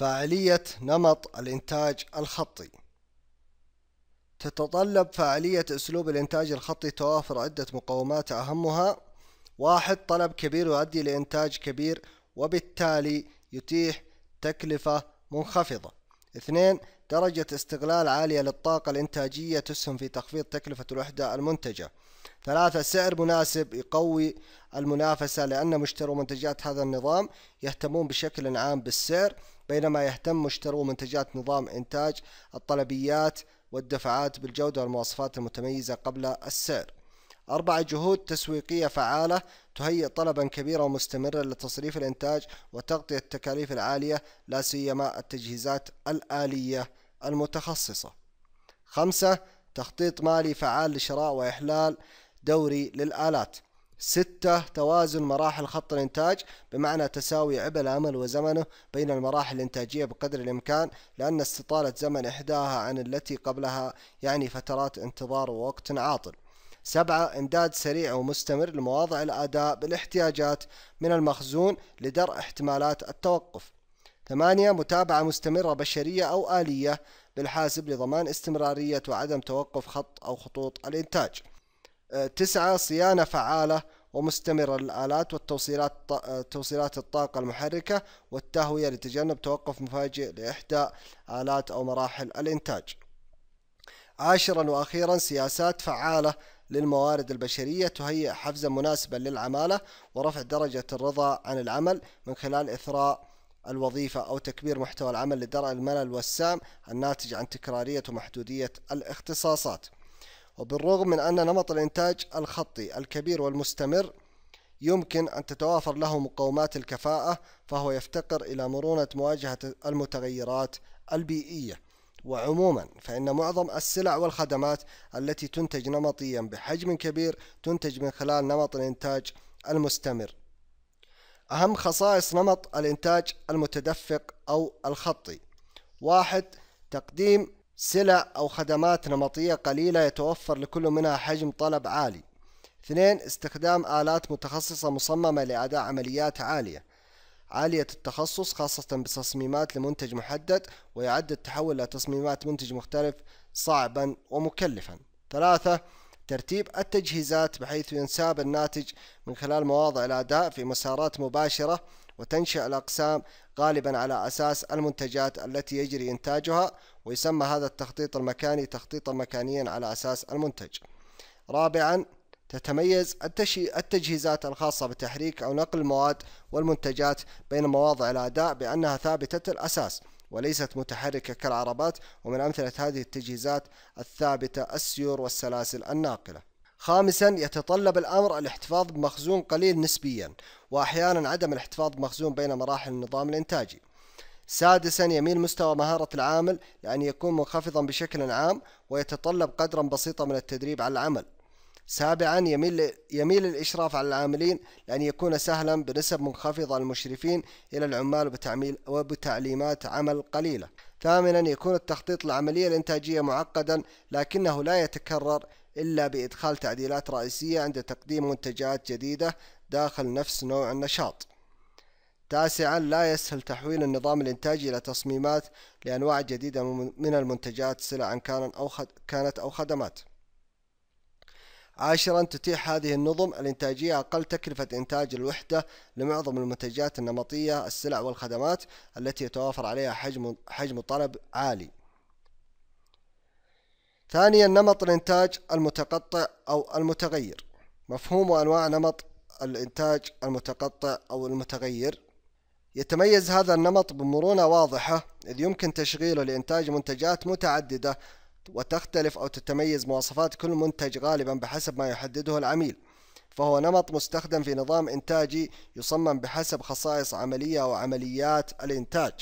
فاعلية نمط الإنتاج الخطي تتطلب فاعلية أسلوب الإنتاج الخطي توافر عدة مقومات أهمها واحد طلب كبير يؤدي لإنتاج كبير وبالتالي يتيح تكلفة منخفضة اثنين درجة استغلال عالية للطاقة الإنتاجية تسهم في تخفيض تكلفة الوحدة المنتجة ثلاثة سعر مناسب يقوي المنافسة لأن مشتروا منتجات هذا النظام يهتمون بشكل عام بالسعر بينما يهتم مشترو منتجات نظام إنتاج الطلبيات والدفعات بالجودة والمواصفات المتميزة قبل السعر أربعة جهود تسويقية فعالة تهيئ طلبا كبيرا ومستمرا لتصريف الإنتاج وتغطية التكاليف العالية لا سيما التجهيزات الآلية المتخصصة خمسة تخطيط مالي فعال لشراء وإحلال دوري للآلات ستة توازن مراحل خط الإنتاج بمعنى تساوي عبء العمل وزمنه بين المراحل الإنتاجية بقدر الإمكان لأن استطالة زمن إحداها عن التي قبلها يعني فترات انتظار ووقت عاطل سبعة إمداد سريع ومستمر لمواضع الأداء بالاحتياجات من المخزون لدرء احتمالات التوقف ثمانية متابعة مستمرة بشرية أو آلية بالحاسب لضمان استمرارية وعدم توقف خط أو خطوط الإنتاج آه، تسعة صيانة فعالة ومستمرة للآلات والتوصيلات آه، توصيلات الطاقة المحركة والتهوية لتجنب توقف مفاجئ لإحدى آلات أو مراحل الإنتاج عاشرا وأخيرا سياسات فعالة للموارد البشرية تهيئ حفزا مناسبا للعمالة ورفع درجة الرضا عن العمل من خلال إثراء الوظيفة أو تكبير محتوى العمل لدرء الملل والسام الناتج عن تكرارية ومحدودية الاختصاصات وبالرغم من أن نمط الإنتاج الخطي الكبير والمستمر يمكن أن تتوافر له مقومات الكفاءة فهو يفتقر إلى مرونة مواجهة المتغيرات البيئية وعموما فإن معظم السلع والخدمات التي تنتج نمطيا بحجم كبير تنتج من خلال نمط الإنتاج المستمر أهم خصائص نمط الإنتاج المتدفق أو الخطي واحد تقديم سلع أو خدمات نمطية قليلة يتوفر لكل منها حجم طلب عالي اثنين استخدام آلات متخصصة مصممة لأداء عمليات عالية عالية التخصص خاصة بتصميمات لمنتج محدد ويعد التحول إلى تصميمات منتج مختلف صعبا ومكلفا ثلاثة ترتيب التجهيزات بحيث ينساب الناتج من خلال مواضع الأداء في مسارات مباشرة وتنشأ الأقسام غالبا على أساس المنتجات التي يجري إنتاجها ويسمى هذا التخطيط المكاني تخطيطا مكانيا على أساس المنتج رابعا تتميز التجهيزات الخاصة بتحريك أو نقل المواد والمنتجات بين مواضع الأداء بأنها ثابتة الأساس وليست متحركة كالعربات ومن أمثلة هذه التجهيزات الثابتة السيور والسلاسل الناقلة خامسا يتطلب الأمر الاحتفاظ بمخزون قليل نسبيا وأحيانا عدم الاحتفاظ بمخزون بين مراحل النظام الإنتاجي سادسا يميل مستوى مهارة العامل لأن يكون منخفضا بشكل عام ويتطلب قدرا بسيطا من التدريب على العمل سابعا يميل يميل الإشراف على العاملين لأن يكون سهلا بنسب منخفضة المشرفين إلى العمال وبتعميل وبتعليمات عمل قليلة. ثامنا يكون التخطيط العملية الإنتاجية معقدا لكنه لا يتكرر إلا بإدخال تعديلات رئيسية عند تقديم منتجات جديدة داخل نفس نوع النشاط. تاسعا لا يسهل تحويل النظام الإنتاجي إلى تصميمات لأنواع جديدة من المنتجات سلعا كانت أو خدمات. عاشرا تتيح هذه النظم الإنتاجية أقل تكلفة إنتاج الوحدة لمعظم المنتجات النمطية السلع والخدمات التي يتوافر عليها حجم حجم طلب عالي ثانيا نمط الإنتاج المتقطع أو المتغير مفهوم وأنواع نمط الإنتاج المتقطع أو المتغير يتميز هذا النمط بمرونة واضحة إذ يمكن تشغيله لإنتاج منتجات متعددة وتختلف أو تتميز مواصفات كل منتج غالبا بحسب ما يحدده العميل فهو نمط مستخدم في نظام إنتاجي يصمم بحسب خصائص عملية أو عمليات الإنتاج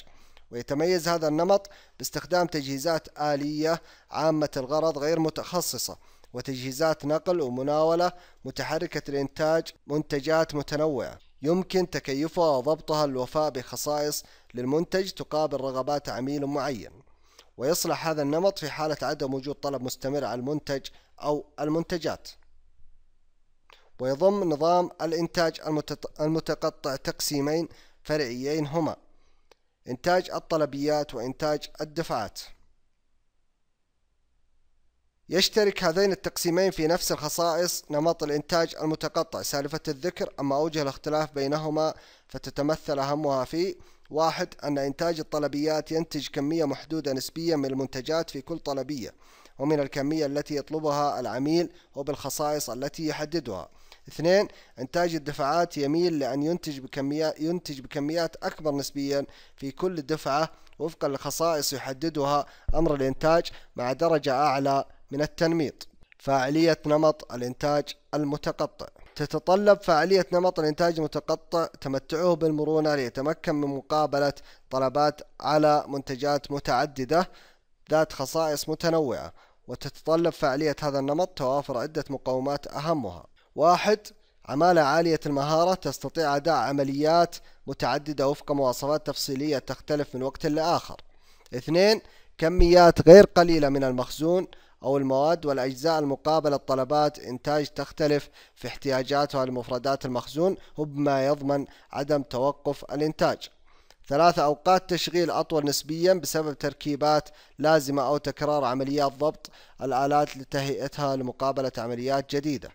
ويتميز هذا النمط باستخدام تجهيزات آلية عامة الغرض غير متخصصة وتجهيزات نقل ومناولة متحركة الإنتاج منتجات متنوعة يمكن تكيفها وضبطها للوفاء بخصائص للمنتج تقابل رغبات عميل معين ويصلح هذا النمط في حالة عدم وجود طلب مستمر على المنتج أو المنتجات ويضم نظام الإنتاج المتقطع تقسيمين فرعيين هما إنتاج الطلبيات وإنتاج الدفعات يشترك هذين التقسيمين في نفس الخصائص نمط الإنتاج المتقطع سالفة الذكر أما أوجه الاختلاف بينهما فتتمثل أهمها في واحد أن إنتاج الطلبيات ينتج كمية محدودة نسبيا من المنتجات في كل طلبية ومن الكمية التي يطلبها العميل وبالخصائص التي يحددها اثنين إنتاج الدفعات يميل لأن ينتج بكميات ينتج بكميات أكبر نسبيا في كل دفعة وفقا لخصائص يحددها أمر الإنتاج مع درجة أعلى من التنميط فاعلية نمط الإنتاج المتقطع تتطلب فعالية نمط الإنتاج المتقطع تمتعه بالمرونة ليتمكن من مقابلة طلبات على منتجات متعددة ذات خصائص متنوعة وتتطلب فعالية هذا النمط توافر عدة مقومات أهمها واحد عمالة عالية المهارة تستطيع أداء عمليات متعددة وفق مواصفات تفصيلية تختلف من وقت لآخر اثنين كميات غير قليلة من المخزون أو المواد والأجزاء المقابلة الطلبات إنتاج تختلف في احتياجاتها لمفردات المخزون وبما يضمن عدم توقف الإنتاج ثلاثة أوقات تشغيل أطول نسبيا بسبب تركيبات لازمة أو تكرار عمليات ضبط الآلات لتهيئتها لمقابلة عمليات جديدة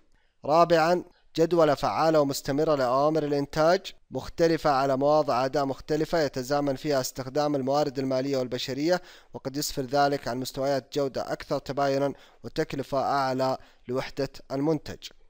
رابعا جدولة فعالة ومستمرة لأوامر الإنتاج مختلفة على مواضع أداء مختلفة يتزامن فيها استخدام الموارد المالية والبشرية وقد يسفر ذلك عن مستويات جودة أكثر تباينا وتكلفة أعلى لوحدة المنتج